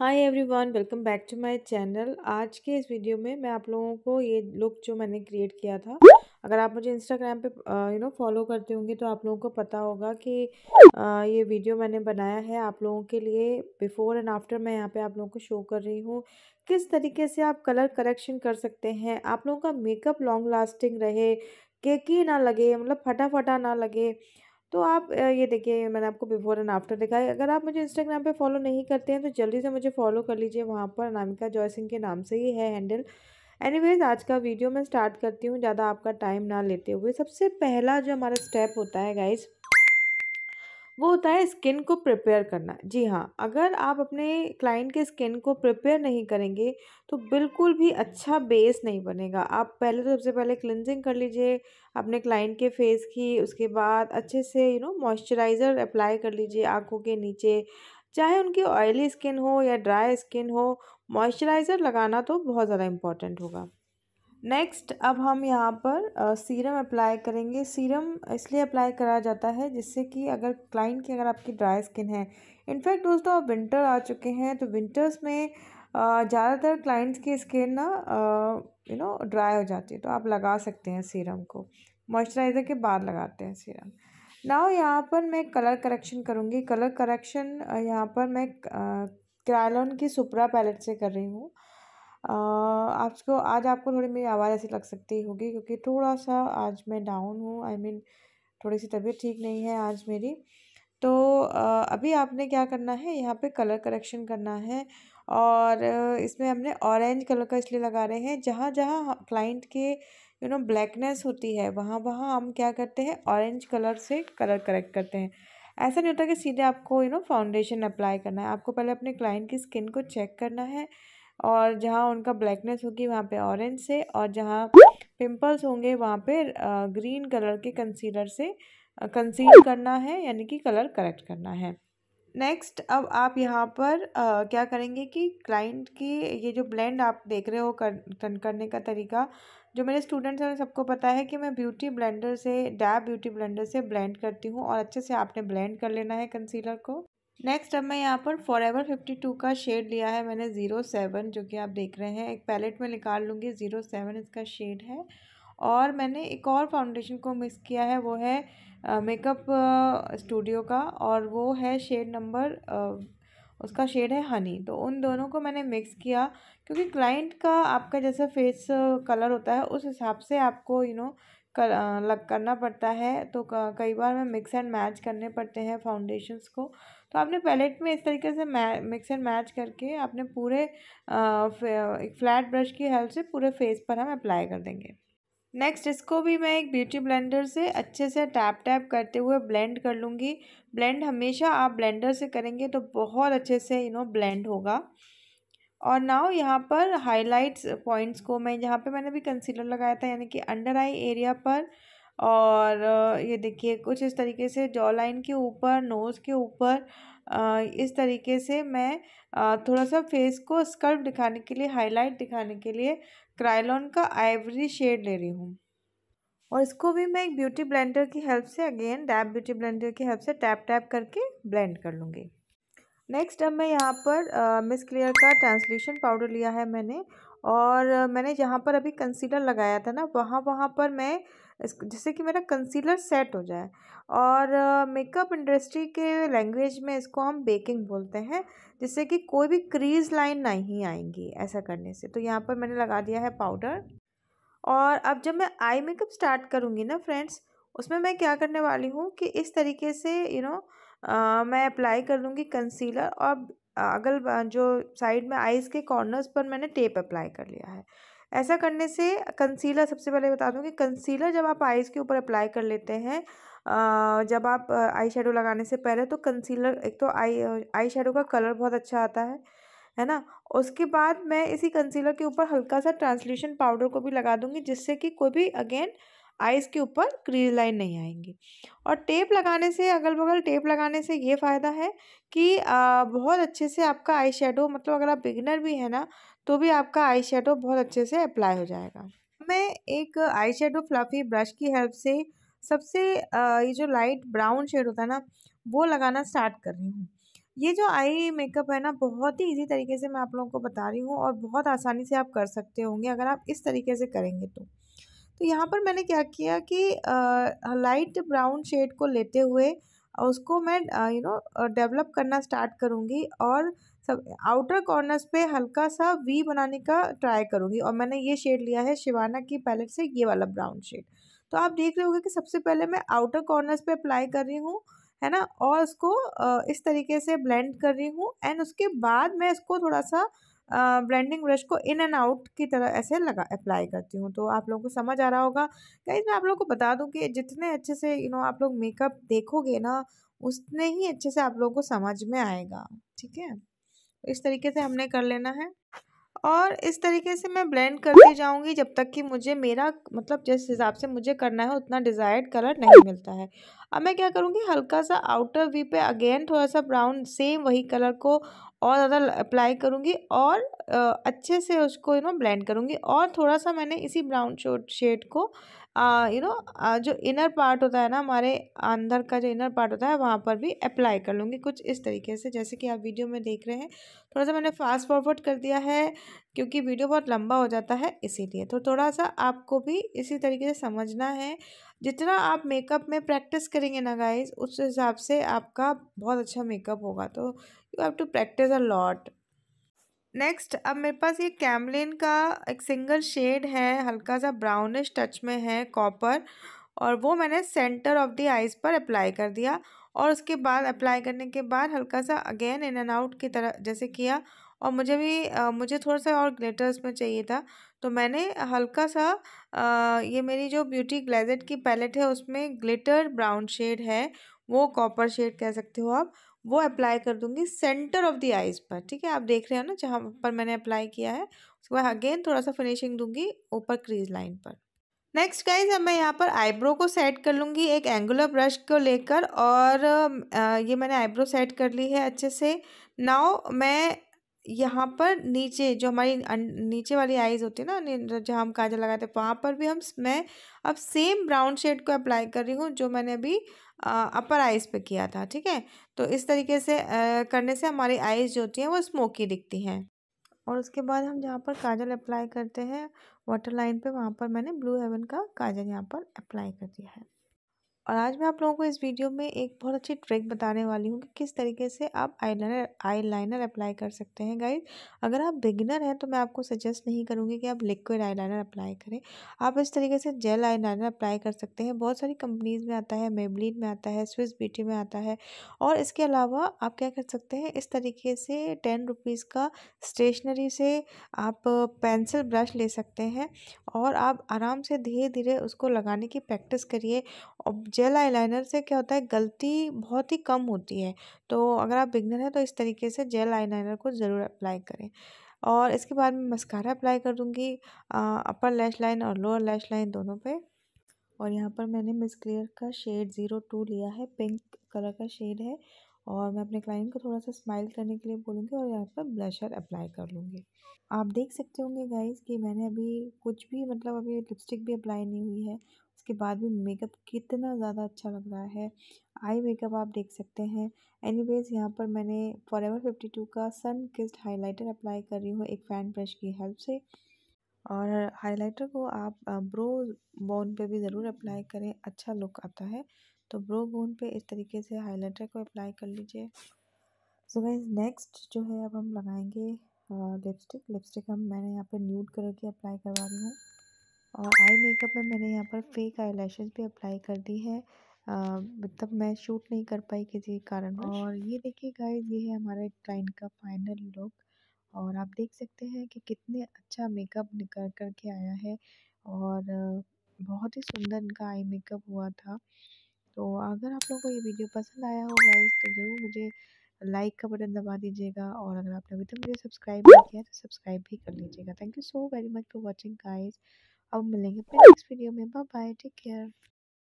Hi everyone welcome back to my channel आज के इस वीडियो में मैं आप लोगों को ये लुक जो मैंने क्रिएट किया था अगर आप मुझे इंस्टाग्राम पे यू नो फॉलो करते होंगे तो आप लोगों को पता होगा कि आ, ये वीडियो मैंने बनाया है आप लोगों के लिए बिफ़ोर एंड आफ्टर मैं यहाँ पे आप लोगों को शो कर रही हूँ किस तरीके से आप कलर करेक्शन कर सकते हैं आप लोगों का मेकअप लॉन्ग लास्टिंग रहे केकी ना लगे मतलब फटाफटा ना लगे तो आप ये देखिए मैंने आपको बिफोर एंड आफ्टर दिखाया अगर आप मुझे इंस्टाग्राम पे फॉलो नहीं करते हैं तो जल्दी से मुझे फॉलो कर लीजिए वहाँ पर अनामिका जॉय सिंह के नाम से ही है हैंडल एनीवेज आज का वीडियो मैं स्टार्ट करती हूँ ज़्यादा आपका टाइम ना लेते हुए सबसे पहला जो हमारा स्टेप होता है गाइज़ वो होता है स्किन को प्रिपेयर करना जी हाँ अगर आप अपने क्लाइंट के स्किन को प्रिपेयर नहीं करेंगे तो बिल्कुल भी अच्छा बेस नहीं बनेगा आप पहले तो सबसे पहले क्लिनजिंग कर लीजिए अपने क्लाइंट के फेस की उसके बाद अच्छे से यू नो मॉइस्चराइज़र अप्लाई कर लीजिए आँखों के नीचे चाहे उनकी ऑयली स्किन हो या ड्राई स्किन हो मॉइस्चराइज़र लगाना तो बहुत ज़्यादा इम्पॉर्टेंट होगा नेक्स्ट अब हम यहाँ पर सीरम अप्लाई करेंगे सीरम इसलिए अप्लाई करा जाता है जिससे कि अगर क्लाइंट की अगर आपकी ड्राई स्किन है इनफैक्ट दोस्तों अब विंटर आ चुके हैं तो विंटर्स में ज़्यादातर क्लाइंट्स की स्किन ना यू नो ड्राई हो जाती है तो आप लगा सकते हैं सीरम को मॉइस्चराइज़र के बाद लगाते हैं सीरम नाउ यहाँ पर मैं कलर करेक्शन करूँगी कलर करेक्शन यहाँ पर मैं क्रायलॉन की सुपरा पैलेट से कर रही हूँ आपको आज आपको थोड़ी मेरी आवाज़ ऐसी लग सकती होगी क्योंकि थोड़ा सा आज मैं डाउन हूँ आई मीन थोड़ी सी तबीयत ठीक नहीं है आज मेरी तो अभी आपने क्या करना है यहाँ पे कलर करेक्शन करना है और इसमें हमने ऑरेंज कलर का इसलिए लगा रहे हैं जहाँ जहाँ क्लाइंट के यू नो ब्लैकनेस होती है वहाँ वहाँ हम क्या करते हैं ऑरेंज कलर से कलर करेक्ट करते हैं ऐसा नहीं होता कि सीधे आपको यू नो फाउंडेशन अप्लाई करना है आपको पहले अपने क्लाइंट की स्किन को चेक करना है और जहाँ उनका ब्लैकनेस होगी वहाँ पे ऑरेंज से और जहाँ पिंपल्स होंगे वहाँ पे ग्रीन कलर के कंसीलर से कंसील करना है यानी कि कलर करेक्ट करना है नेक्स्ट अब आप यहाँ पर आ, क्या करेंगे कि क्लाइंट की ये जो ब्लेंड आप देख रहे हो कर, करने का तरीका जो मेरे स्टूडेंट्स हैं सबको पता है कि मैं ब्यूटी ब्लेंडर से डैब ब्यूटी ब्लेंडर से ब्लेंड करती हूँ और अच्छे से आपने ब्लेंड कर लेना है कंसीलर को नेक्स्ट अब मैं यहाँ पर फॉर एवर फिफ्टी टू का शेड लिया है मैंने ज़ीरो सेवन जो कि आप देख रहे हैं एक पैलेट में निकाल लूँगी ज़ीरो सेवन इसका शेड है और मैंने एक और फाउंडेशन को मिक्स किया है वो है मेकअप स्टूडियो का और वो है शेड नंबर उसका शेड है हनी तो उन दोनों को मैंने मिक्स किया क्योंकि क्लाइंट का आपका जैसा फेस कलर होता है उस हिसाब से आपको यू नो कर, लग करना पड़ता है तो कई बार मैं मिक्स एंड मैच करने पड़ते हैं फाउंडेशंस को तो आपने पैलेट में इस तरीके से मिक्स एंड मैच करके अपने पूरे एक फ्लैट ब्रश की हेल्प से पूरे फेस पर हम अप्लाई कर देंगे नेक्स्ट इसको भी मैं एक ब्यूटी ब्लेंडर से अच्छे से टैप टैप करते हुए ब्लेंड कर लूँगी ब्लेंड हमेशा आप ब्लेंडर से करेंगे तो बहुत अच्छे से यू नो ब्लेंड होगा और नाउ यहाँ पर हाइलाइट्स पॉइंट्स को मैं यहाँ पे मैंने भी कंसीलर लगाया था यानी कि अंडर आई एरिया पर और ये देखिए कुछ इस तरीके से जॉ लाइन के ऊपर नोज़ के ऊपर इस तरीके से मैं थोड़ा सा फेस को स्कर्व दिखाने के लिए हाईलाइट दिखाने के लिए क्राइलॉन का आइवरी शेड ले रही हूँ और इसको भी मैं एक ब्यूटी ब्लेंडर की हेल्प से अगेन डैप ब्यूटी ब्लेंडर की हेल्प से टैप टैप करके ब्लेंड कर लूँगी नेक्स्ट अब मैं यहाँ पर मिस क्लियर का ट्रांसल्यूशन पाउडर लिया है मैंने और मैंने जहाँ पर अभी कंसीलर लगाया था ना वहाँ वहाँ पर मैं जिससे कि मेरा कंसीलर सेट हो जाए और मेकअप इंडस्ट्री के लैंग्वेज में इसको हम बेकिंग बोलते हैं जिससे कि कोई भी क्रीज लाइन नहीं आएंगी ऐसा करने से तो यहाँ पर मैंने लगा दिया है पाउडर और अब जब मैं आई मेकअप स्टार्ट करूँगी ना फ्रेंड्स उसमें मैं क्या करने वाली हूँ कि इस तरीके से यू you नो know, मैं अप्लाई कर लूँगी कंसीलर और अगल जो साइड में आइज़ के कॉर्नर्स पर मैंने टेप अप्लाई कर लिया है ऐसा करने से कंसीलर सबसे पहले बता दूँ कि कंसीलर जब आप आइज़ के ऊपर अप्लाई कर लेते हैं जब आप आई शेडो लगाने से पहले तो कंसीलर एक तो आई आई शेडो का कलर बहुत अच्छा आता है है ना उसके बाद मैं इसी कंसीलर के ऊपर हल्का सा ट्रांसल्यूशन पाउडर को भी लगा दूँगी जिससे कि कोई भी अगेन आइज़ के ऊपर क्रीज लाइन नहीं आएंगी और टेप लगाने से अगल बगल टेप लगाने से ये फ़ायदा है कि आ, बहुत अच्छे से आपका आई शेडो मतलब अगर आप बिगनर भी है ना तो भी आपका आई शेडो बहुत अच्छे से अप्लाई हो जाएगा मैं एक आई शेडो फ्लफी ब्रश की हेल्प से सबसे ये जो लाइट ब्राउन शेड होता है ना वो लगाना स्टार्ट कर रही हूँ ये जो आई मेकअप है ना बहुत ही इजी तरीके से मैं आप लोगों को बता रही हूँ और बहुत आसानी से आप कर सकते होंगे अगर आप इस तरीके से करेंगे तो तो यहाँ पर मैंने क्या किया कि आ, लाइट ब्राउन शेड को लेते हुए उसको मैं यू नो डेवलप करना स्टार्ट करूँगी और सब आउटर कॉर्नर्स पे हल्का सा वी बनाने का ट्राई करूँगी और मैंने ये शेड लिया है शिवाना की पैलेट से ये वाला ब्राउन शेड तो आप देख रहे होंगे कि सबसे पहले मैं आउटर कॉर्नर्स पे अप्लाई कर रही हूँ है ना और उसको इस तरीके से ब्लेंड कर रही हूँ एंड उसके बाद मैं इसको थोड़ा सा ब्लेंडिंग ब्रश को इन एंड आउट की तरह ऐसे लगा अप्लाई करती हूँ तो आप लोगों को समझ आ रहा होगा गाइज मैं आप लोगों को बता दूँ कि जितने अच्छे से यू नो आप लोग मेकअप देखोगे ना उतने ही अच्छे से आप लोगों को समझ में आएगा ठीक है इस तरीके से हमने कर लेना है और इस तरीके से मैं ब्लेंड करती जाऊंगी जब तक कि मुझे मेरा मतलब जिस हिसाब से मुझे करना है उतना डिज़ायर्ड कलर नहीं मिलता है अब मैं क्या करूँगी हल्का सा आउटर वी पे अगेन थोड़ा सा ब्राउन सेम वही कलर को और ज़्यादा अप्लाई करूँगी और अच्छे से उसको यू नो ब्लेंड करूँगी और थोड़ा सा मैंने इसी ब्राउन शेड को यू नो जो इनर पार्ट होता है ना हमारे अंदर का जो इनर पार्ट होता है वहाँ पर भी अप्लाई कर लूँगी कुछ इस तरीके से जैसे कि आप वीडियो में देख रहे हैं थोड़ा सा मैंने फास्ट फॉरवर्ड कर दिया है क्योंकि वीडियो बहुत लंबा हो जाता है इसीलिए तो थोड़ा सा आपको भी इसी तरीके से समझना है जितना आप मेकअप में प्रैक्टिस करेंगे ना गाइज उस हिसाब से आपका बहुत अच्छा मेकअप होगा तो you have to practice a lot next अब मेरे पास ये कैमलिन का एक सिंगल शेड है हल्का सा ब्राउनिश टच में है कॉपर और वो मैंने सेंटर ऑफ द आइज़ पर अप्लाई कर दिया और उसके बाद अप्लाई करने के बाद हल्का सा अगेन इन एंड आउट की तरह जैसे किया और मुझे भी आ, मुझे थोड़ा सा और ग्लिटर उसमें चाहिए था तो मैंने हल्का सा आ, ये मेरी जो ब्यूटी ग्लेजेट की पैलेट है उसमें ग्लिटर ब्राउन शेड है वो कॉपर शेड कह सकते हो आप वो अप्लाई कर दूंगी सेंटर ऑफ द आइज़ पर ठीक है आप देख रहे हो ना जहाँ पर मैंने अप्लाई किया है उसके बाद अगेन थोड़ा सा फिनिशिंग दूंगी ऊपर क्रीज लाइन पर नेक्स्ट गाइज अब मैं यहाँ पर आईब्रो को सेट कर लूँगी एक एंगुलर ब्रश को लेकर और ये मैंने आईब्रो सेट कर ली है अच्छे से नाउ मैं यहाँ पर नीचे जो हमारी नीचे वाली आइज़ होती है ना जहाँ हम काजल लगाते हैं वहाँ पर भी हम मैं अब सेम ब्राउन शेड को अप्लाई कर रही हूँ जो मैंने अभी अपर आइज़ पे किया था ठीक है तो इस तरीके से आ, करने से हमारी आइज़ जो होती हैं वो स्मोकी दिखती हैं और उसके बाद हम जहाँ पर काजल अप्लाई करते हैं वाटर लाइन पर वहाँ पर मैंने ब्लू हेवन का काजल यहाँ पर अप्लाई कर दिया है और आज मैं आप लोगों को इस वीडियो में एक बहुत अच्छी ट्रिक बताने वाली हूँ कि किस तरीके से आप आईलाइनर आईलाइनर अप्लाई कर सकते हैं गाइज अगर आप बिगिनर हैं तो मैं आपको सजेस्ट नहीं करूँगी कि आप लिक्विड आईलाइनर अप्लाई करें आप इस तरीके से जेल आईलाइनर अप्लाई कर सकते हैं बहुत सारी कंपनीज़ में आता है मेबलिन में आता है स्विस ब्यूटी में आता है और इसके अलावा आप क्या कर सकते हैं इस तरीके से टेन रुपीज़ का स्टेशनरी से आप पेंसिल ब्रश ले सकते हैं और आप आराम से धीरे धीरे उसको लगाने की प्रैक्टिस करिए और जेल आईलाइनर से क्या होता है गलती बहुत ही कम होती है तो अगर आप बिगनर हैं तो इस तरीके से जेल आईलाइनर को ज़रूर अप्लाई करें और इसके बाद मैं मस्कारा अप्लाई कर दूँगी अपर लैश लाइन और लोअर लैश लाइन दोनों पे और यहाँ पर मैंने मिस क्लियर का शेड ज़ीरो टू लिया है पिंक कलर का शेड है और मैं अपने क्लाइंट को थोड़ा सा स्माइल करने के लिए बोलूँगी और यहाँ पर ब्लशर अप्लाई कर लूँगी आप देख सकते होंगे गाइज कि मैंने अभी कुछ भी मतलब अभी लिपस्टिक भी अप्लाई नहीं हुई है उसके बाद भी मेकअप कितना ज़्यादा अच्छा लग रहा है आई मेकअप आप देख सकते हैं एनीवेज यहाँ पर मैंने फॉर एवर फिफ़्टी टू का सन किस्ड हाइलाइटर अप्लाई कर रही हूँ एक फैन ब्रश की हेल्प से और हाइलाइटर को आप ब्रो बोन पे भी ज़रूर अप्लाई करें अच्छा लुक आता है तो ब्रो बोन पे इस तरीके से हाईलाइटर को अप्लाई कर लीजिए सो गाइज नेक्स्ट जो है अब हम लगाएंगे लिपस्टिक लिपस्टिक हम मैंने यहाँ पे न्यूड कलर की अप्लाई करवा रही हूँ और आई मेकअप में मैंने यहाँ पर फेक आई भी अप्लाई कर दी है मतलब मैं शूट नहीं कर पाई किसी कारण अच्छा। और ये देखिए गाइस ये है हमारे क्लाइंट का फाइनल लुक और आप देख सकते हैं कि कितने अच्छा मेकअप निकल कर के आया है और बहुत ही सुंदर इनका आई मेकअप हुआ था तो अगर आप लोगों को ये वीडियो पसंद आया हो गाइस तो ज़रूर मुझे लाइक का बटन दबा दीजिएगा और अगर आपने अभी तक मुझे सब्सक्राइब नहीं किया तो सब्सक्राइब भी कर लीजिएगा thank you so very much for watching guys अब मिलेंगे अपने नेक्स्ट वीडियो में बाय बाय टेक केयर